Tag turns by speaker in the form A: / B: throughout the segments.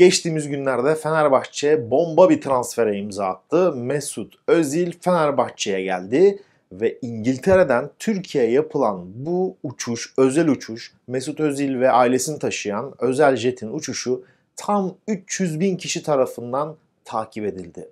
A: Geçtiğimiz günlerde Fenerbahçe bomba bir transfere imza attı. Mesut Özil Fenerbahçe'ye geldi ve İngiltere'den Türkiye'ye yapılan bu uçuş, özel uçuş, Mesut Özil ve ailesini taşıyan özel jetin uçuşu tam 300 bin kişi tarafından takip edildi.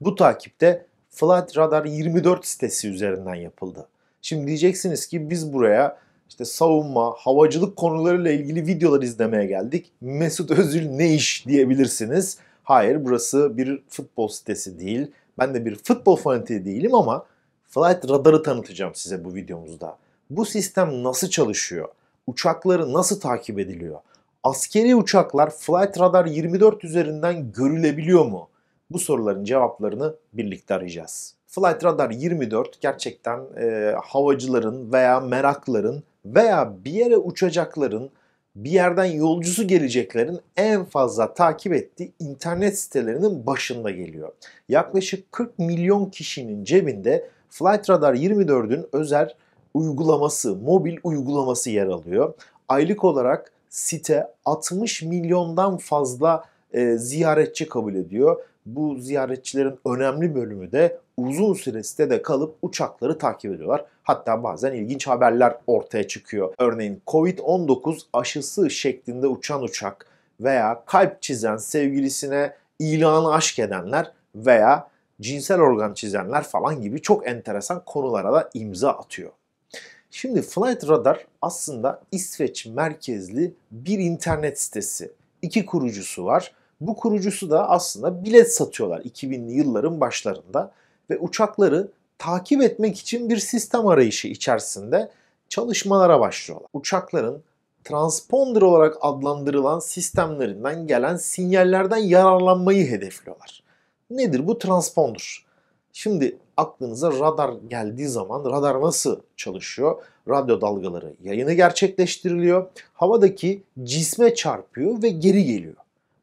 A: Bu takipte Flight Radar 24 sitesi üzerinden yapıldı. Şimdi diyeceksiniz ki biz buraya işte savunma, havacılık konularıyla ilgili videolar izlemeye geldik. Mesut Özil ne iş diyebilirsiniz. Hayır burası bir futbol sitesi değil. Ben de bir futbol fanatiği değilim ama Flight Radar'ı tanıtacağım size bu videomuzda. Bu sistem nasıl çalışıyor? Uçakları nasıl takip ediliyor? Askeri uçaklar Flight Radar 24 üzerinden görülebiliyor mu? Bu soruların cevaplarını birlikte arayacağız. Flight Radar 24 gerçekten e, havacıların veya merakların veya bir yere uçacakların, bir yerden yolcusu geleceklerin en fazla takip ettiği internet sitelerinin başında geliyor. Yaklaşık 40 milyon kişinin cebinde Flight Radar 24'ün özel uygulaması, mobil uygulaması yer alıyor. Aylık olarak site 60 milyondan fazla e, ziyaretçi kabul ediyor bu ziyaretçilerin önemli bölümü de uzun süre sitede kalıp uçakları takip ediyorlar. Hatta bazen ilginç haberler ortaya çıkıyor. Örneğin Covid-19 aşısı şeklinde uçan uçak veya kalp çizen sevgilisine ilanı aşk edenler veya cinsel organ çizenler falan gibi çok enteresan konulara da imza atıyor. Şimdi Flight Radar aslında İsveç merkezli bir internet sitesi. İki kurucusu var bu kurucusu da aslında bilet satıyorlar 2000'li yılların başlarında ve uçakları takip etmek için bir sistem arayışı içerisinde çalışmalara başlıyorlar. Uçakların transponder olarak adlandırılan sistemlerinden gelen sinyallerden yararlanmayı hedefliyorlar. Nedir bu transponder? Şimdi aklınıza radar geldiği zaman radar nasıl çalışıyor? Radyo dalgaları yayını gerçekleştiriliyor. Havadaki cisme çarpıyor ve geri geliyor.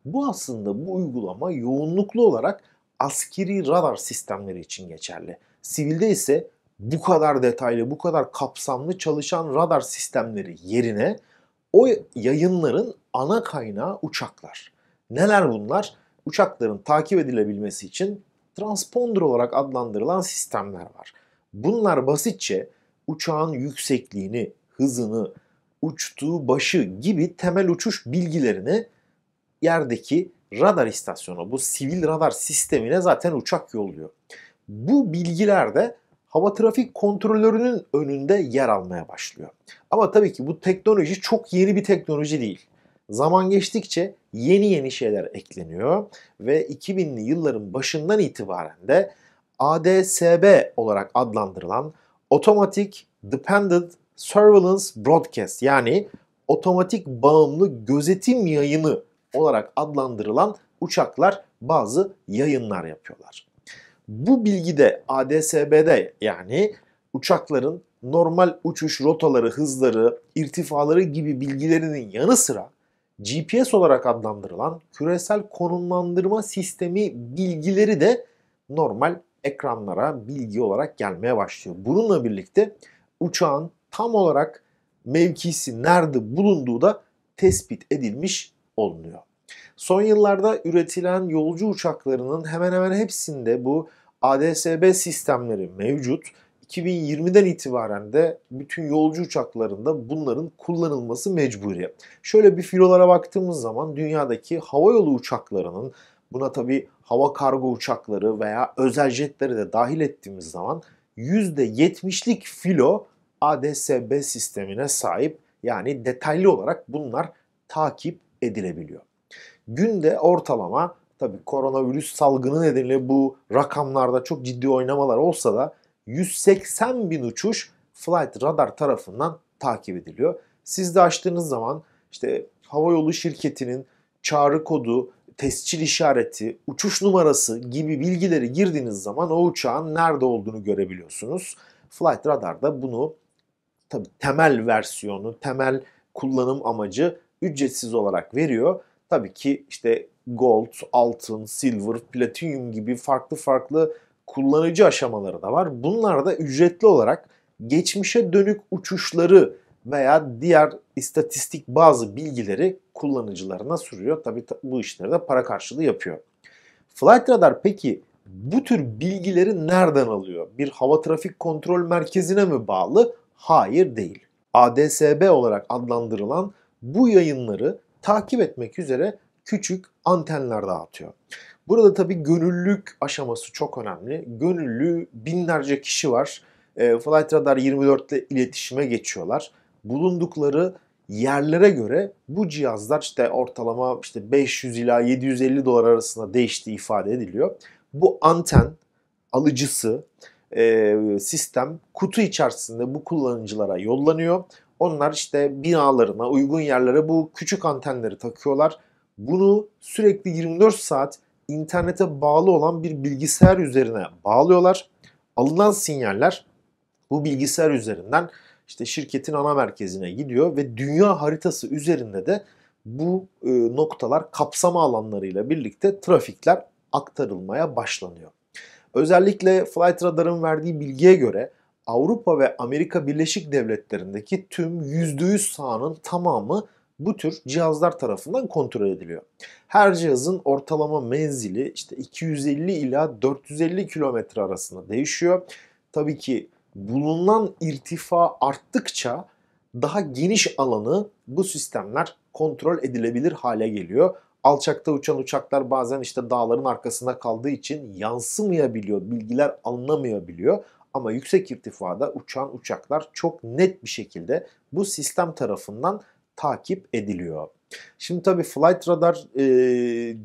A: Bu aslında bu uygulama yoğunluklu olarak askeri radar sistemleri için geçerli. Sivilde ise bu kadar detaylı, bu kadar kapsamlı çalışan radar sistemleri yerine o yayınların ana kaynağı uçaklar. Neler bunlar? Uçakların takip edilebilmesi için transponder olarak adlandırılan sistemler var. Bunlar basitçe uçağın yüksekliğini, hızını, uçtuğu başı gibi temel uçuş bilgilerini yerdeki radar istasyonu, bu sivil radar sistemine zaten uçak yolluyor. Bu bilgiler de hava trafik kontrolörünün önünde yer almaya başlıyor. Ama tabii ki bu teknoloji çok yeni bir teknoloji değil. Zaman geçtikçe yeni yeni şeyler ekleniyor ve 2000'li yılların başından itibaren de ADSB olarak adlandırılan Automatic Dependent Surveillance Broadcast yani otomatik bağımlı gözetim yayını olarak adlandırılan uçaklar bazı yayınlar yapıyorlar. Bu bilgide ADSB'de yani uçakların normal uçuş rotaları, hızları, irtifaları gibi bilgilerinin yanı sıra GPS olarak adlandırılan küresel konumlandırma sistemi bilgileri de normal ekranlara bilgi olarak gelmeye başlıyor. Bununla birlikte uçağın tam olarak mevkisi nerede bulunduğu da tespit edilmiş olunuyor. Son yıllarda üretilen yolcu uçaklarının hemen hemen hepsinde bu ADS-B sistemleri mevcut. 2020'den itibaren de bütün yolcu uçaklarında bunların kullanılması mecburi. Şöyle bir filolara baktığımız zaman dünyadaki havayolu uçaklarının buna tabi hava kargo uçakları veya özel jetleri de dahil ettiğimiz zaman %70'lik filo ADS-B sistemine sahip. Yani detaylı olarak bunlar takip edilebiliyor. Günde ortalama tabi koronavirüs salgını nedeniyle bu rakamlarda çok ciddi oynamalar olsa da 180 bin uçuş Flight Radar tarafından takip ediliyor. Siz de açtığınız zaman işte havayolu şirketinin çağrı kodu, tescil işareti, uçuş numarası gibi bilgileri girdiğiniz zaman o uçağın nerede olduğunu görebiliyorsunuz. Flight Radar da bunu tabi temel versiyonu, temel kullanım amacı ücretsiz olarak veriyor. Tabii ki işte gold, altın, silver, platinum gibi farklı farklı kullanıcı aşamaları da var. Bunlar da ücretli olarak geçmişe dönük uçuşları veya diğer istatistik bazı bilgileri kullanıcılarına sürüyor. Tabii bu işleri de para karşılığı yapıyor. Flight Radar peki bu tür bilgileri nereden alıyor? Bir hava trafik kontrol merkezine mi bağlı? Hayır değil. ADSB olarak adlandırılan bu yayınları takip etmek üzere küçük antenler dağıtıyor. Burada tabii gönüllülük aşaması çok önemli. Gönüllü binlerce kişi var. Ee, Flight Radar 24 ile iletişime geçiyorlar. Bulundukları yerlere göre bu cihazlar işte ortalama işte 500 ila 750 dolar arasında değiştiği ifade ediliyor. Bu anten alıcısı e, sistem kutu içerisinde bu kullanıcılara yollanıyor. Onlar işte binalarına, uygun yerlere bu küçük antenleri takıyorlar. Bunu sürekli 24 saat internete bağlı olan bir bilgisayar üzerine bağlıyorlar. Alınan sinyaller bu bilgisayar üzerinden işte şirketin ana merkezine gidiyor ve dünya haritası üzerinde de bu e, noktalar kapsama alanlarıyla birlikte trafikler aktarılmaya başlanıyor. Özellikle Flight Radar'ın verdiği bilgiye göre Avrupa ve Amerika Birleşik Devletleri'ndeki tüm %100 sahanın tamamı bu tür cihazlar tarafından kontrol ediliyor. Her cihazın ortalama menzili işte 250 ila 450 kilometre arasında değişiyor. Tabii ki bulunan irtifa arttıkça daha geniş alanı bu sistemler kontrol edilebilir hale geliyor. Alçakta uçan uçaklar bazen işte dağların arkasında kaldığı için yansımayabiliyor, bilgiler alınamayabiliyor. Ama yüksek irtifada uçan uçaklar çok net bir şekilde bu sistem tarafından takip ediliyor. Şimdi tabii Flight Radar e,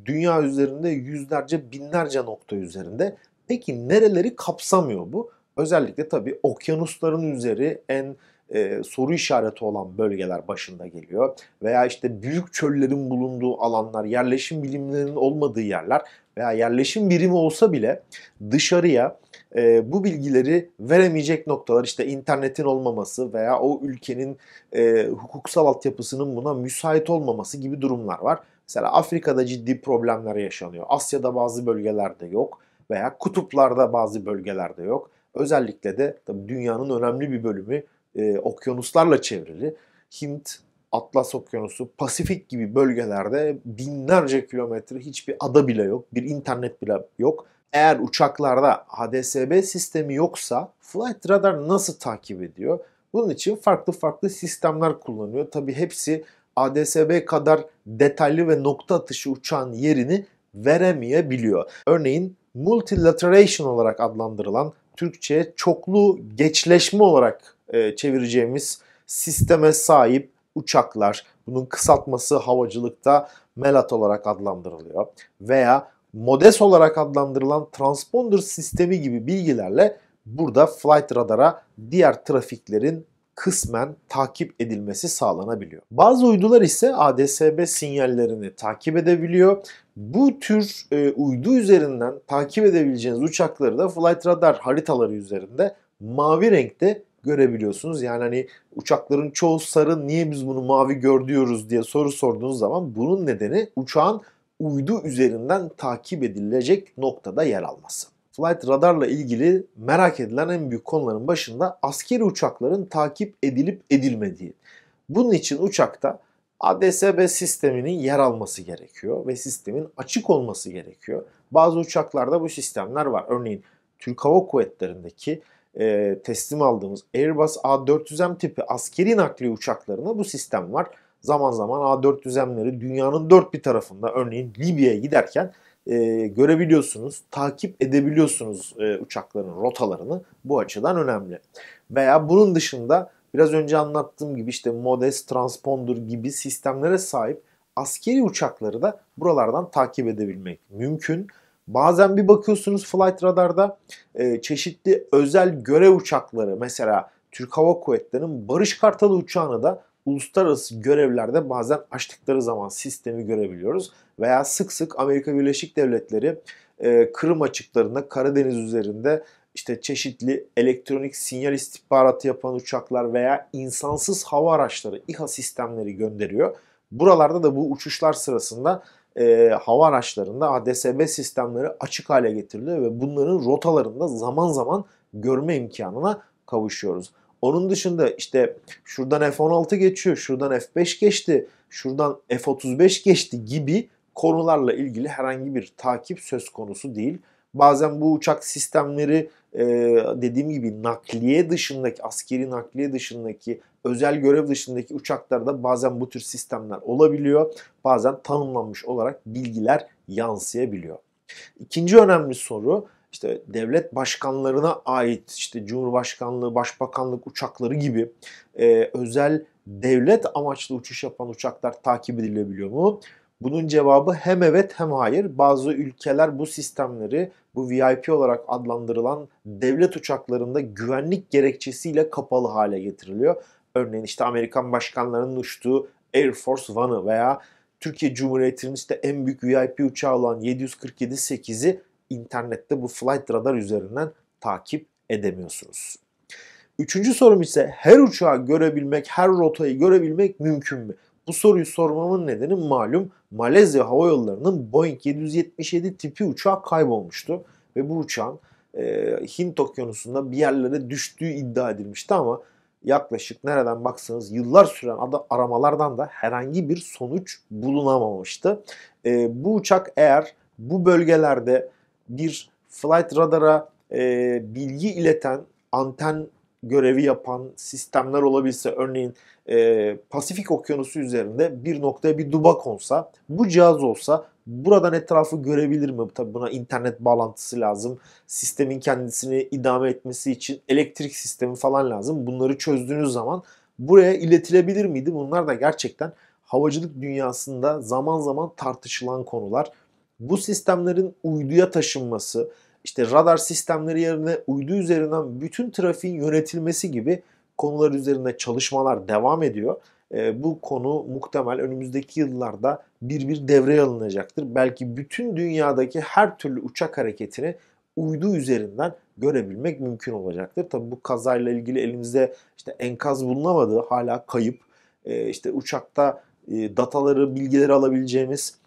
A: dünya üzerinde yüzlerce binlerce nokta üzerinde. Peki nereleri kapsamıyor bu? Özellikle tabii okyanusların üzeri en e, soru işareti olan bölgeler başında geliyor. Veya işte büyük çöllerin bulunduğu alanlar, yerleşim bilimlerinin olmadığı yerler veya yerleşim birimi olsa bile dışarıya e, bu bilgileri veremeyecek noktalar işte internetin olmaması veya o ülkenin e, hukuksal altyapısının buna müsait olmaması gibi durumlar var. Mesela Afrika'da ciddi problemler yaşanıyor. Asya'da bazı bölgelerde yok veya kutuplarda bazı bölgelerde yok. Özellikle de tabii dünyanın önemli bir bölümü e, okyanuslarla çevrili. Hint, Atlas Okyanusu, Pasifik gibi bölgelerde binlerce kilometre hiçbir ada bile yok, bir internet bile yok. Eğer uçaklarda HDSB sistemi yoksa Flight Radar nasıl takip ediyor? Bunun için farklı farklı sistemler kullanıyor. Tabi hepsi ADSB kadar detaylı ve nokta atışı uçağın yerini veremeyebiliyor. Örneğin multilateration olarak adlandırılan Türkçe'ye çoklu geçleşme olarak e, çevireceğimiz sisteme sahip uçaklar. Bunun kısaltması havacılıkta MELAT olarak adlandırılıyor. Veya MODES olarak adlandırılan transponder sistemi gibi bilgilerle burada flight radara diğer trafiklerin kısmen takip edilmesi sağlanabiliyor. Bazı uydular ise ADS-B sinyallerini takip edebiliyor. Bu tür e, uydu üzerinden takip edebileceğiniz uçakları da flight radar haritaları üzerinde mavi renkte görebiliyorsunuz. Yani hani uçakların çoğu sarı niye biz bunu mavi gör diyoruz diye soru sorduğunuz zaman bunun nedeni uçağın uydu üzerinden takip edilecek noktada yer alması. Flight radarla ilgili merak edilen en büyük konuların başında askeri uçakların takip edilip edilmediği. Bunun için uçakta ADSB sisteminin yer alması gerekiyor ve sistemin açık olması gerekiyor. Bazı uçaklarda bu sistemler var. Örneğin Türk Hava Kuvvetleri'ndeki e, teslim aldığımız Airbus A400M tipi askeri nakliye uçaklarına bu sistem var. Zaman zaman A400M'leri dünyanın dört bir tarafında örneğin Libya'ya giderken e, görebiliyorsunuz, takip edebiliyorsunuz e, uçakların rotalarını. Bu açıdan önemli. Veya bunun dışında biraz önce anlattığım gibi işte Modest Transponder gibi sistemlere sahip askeri uçakları da buralardan takip edebilmek mümkün. Bazen bir bakıyorsunuz Flight Radar'da e, çeşitli özel görev uçakları mesela Türk Hava Kuvvetleri'nin Barış Kartalı uçağını da uluslararası görevlerde bazen açtıkları zaman sistemi görebiliyoruz. Veya sık sık Amerika Birleşik Devletleri e, Kırım açıklarında Karadeniz üzerinde işte çeşitli elektronik sinyal istihbaratı yapan uçaklar veya insansız hava araçları İHA sistemleri gönderiyor. Buralarda da bu uçuşlar sırasında e, hava araçlarında ads sistemleri açık hale getiriliyor ve bunların rotalarında zaman zaman görme imkanına kavuşuyoruz. Onun dışında işte şuradan F-16 geçiyor, şuradan F-5 geçti, şuradan F-35 geçti gibi konularla ilgili herhangi bir takip söz konusu değil. Bazen bu uçak sistemleri e, dediğim gibi nakliye dışındaki, askeri nakliye dışındaki özel görev dışındaki uçaklarda bazen bu tür sistemler olabiliyor. Bazen tanımlanmış olarak bilgiler yansıyabiliyor. İkinci önemli soru işte devlet başkanlarına ait işte Cumhurbaşkanlığı, Başbakanlık uçakları gibi e, özel devlet amaçlı uçuş yapan uçaklar takip edilebiliyor mu? Bunun cevabı hem evet hem hayır. Bazı ülkeler bu sistemleri bu VIP olarak adlandırılan devlet uçaklarında güvenlik gerekçesiyle kapalı hale getiriliyor. Örneğin işte Amerikan başkanlarının uçtuğu Air Force One'ı veya Türkiye Cumhuriyeti'nin işte en büyük VIP uçağı olan 747-8'i internette bu Flight Radar üzerinden takip edemiyorsunuz. Üçüncü sorum ise her uçağı görebilmek, her rotayı görebilmek mümkün mü? Bu soruyu sormamın nedeni malum Malezya Hava Yolları'nın Boeing 777 tipi uçağı kaybolmuştu. Ve bu uçağın e, Hint okyanusunda bir yerlere düştüğü iddia edilmişti ama yaklaşık nereden baksanız yıllar süren aramalardan da herhangi bir sonuç bulunamamıştı. E, bu uçak eğer bu bölgelerde bir flight radara e, bilgi ileten anten görevi yapan sistemler olabilse örneğin e, Pasifik Okyanusu üzerinde bir noktaya bir duba konsa bu cihaz olsa Buradan etrafı görebilir mi? Tabii buna internet bağlantısı lazım. Sistemin kendisini idame etmesi için elektrik sistemi falan lazım. Bunları çözdüğünüz zaman buraya iletilebilir miydi? Bunlar da gerçekten havacılık dünyasında zaman zaman tartışılan konular. Bu sistemlerin uyduya taşınması, işte radar sistemleri yerine uydu üzerinden bütün trafiğin yönetilmesi gibi konular üzerinde çalışmalar devam ediyor. Ee, bu konu muhtemel önümüzdeki yıllarda bir bir devreye alınacaktır. Belki bütün dünyadaki her türlü uçak hareketini uydu üzerinden görebilmek mümkün olacaktır. Tabii bu kazayla ilgili elimizde işte enkaz bulunamadığı hala kayıp. Ee, işte uçakta e, dataları, bilgileri alabileceğimiz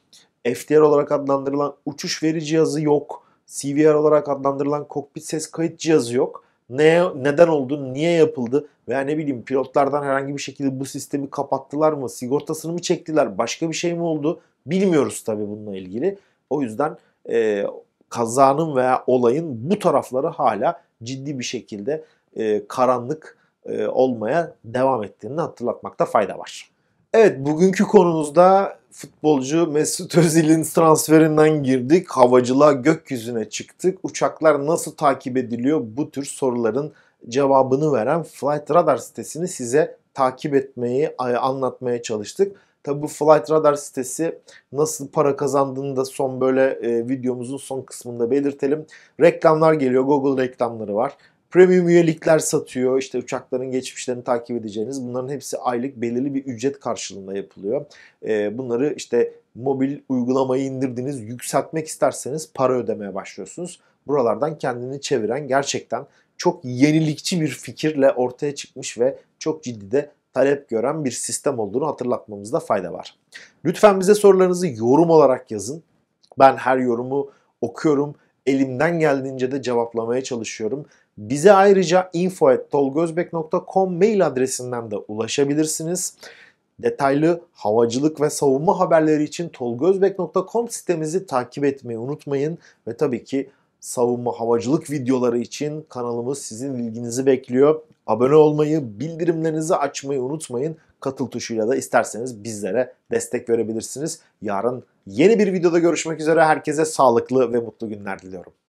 A: FDR olarak adlandırılan uçuş veri cihazı yok. CVR olarak adlandırılan kokpit ses kayıt cihazı yok ne, neden oldu, niye yapıldı veya ne bileyim pilotlardan herhangi bir şekilde bu sistemi kapattılar mı, sigortasını mı çektiler, başka bir şey mi oldu bilmiyoruz tabii bununla ilgili. O yüzden e, kazanın veya olayın bu tarafları hala ciddi bir şekilde e, karanlık e, olmaya devam ettiğini hatırlatmakta fayda var. Evet bugünkü konumuzda futbolcu Mesut Özil'in transferinden girdik. Havacılığa gökyüzüne çıktık. Uçaklar nasıl takip ediliyor? Bu tür soruların cevabını veren Flight Radar sitesini size takip etmeyi anlatmaya çalıştık. Tabi bu Flight Radar sitesi nasıl para kazandığını da son böyle e, videomuzun son kısmında belirtelim. Reklamlar geliyor. Google reklamları var. Premium üyelikler satıyor. İşte uçakların geçmişlerini takip edeceğiniz. Bunların hepsi aylık belirli bir ücret karşılığında yapılıyor. Ee, bunları işte mobil uygulamayı indirdiniz, yükseltmek isterseniz para ödemeye başlıyorsunuz. Buralardan kendini çeviren gerçekten çok yenilikçi bir fikirle ortaya çıkmış ve çok ciddi de talep gören bir sistem olduğunu hatırlatmamızda fayda var. Lütfen bize sorularınızı yorum olarak yazın. Ben her yorumu okuyorum. Elimden geldiğince de cevaplamaya çalışıyorum. Bize ayrıca info.tolgozbek.com mail adresinden de ulaşabilirsiniz. Detaylı havacılık ve savunma haberleri için tolgozbek.com sitemizi takip etmeyi unutmayın. Ve tabii ki savunma havacılık videoları için kanalımız sizin ilginizi bekliyor. Abone olmayı, bildirimlerinizi açmayı unutmayın. Katıl tuşuyla da isterseniz bizlere destek verebilirsiniz. Yarın yeni bir videoda görüşmek üzere. Herkese sağlıklı ve mutlu günler diliyorum.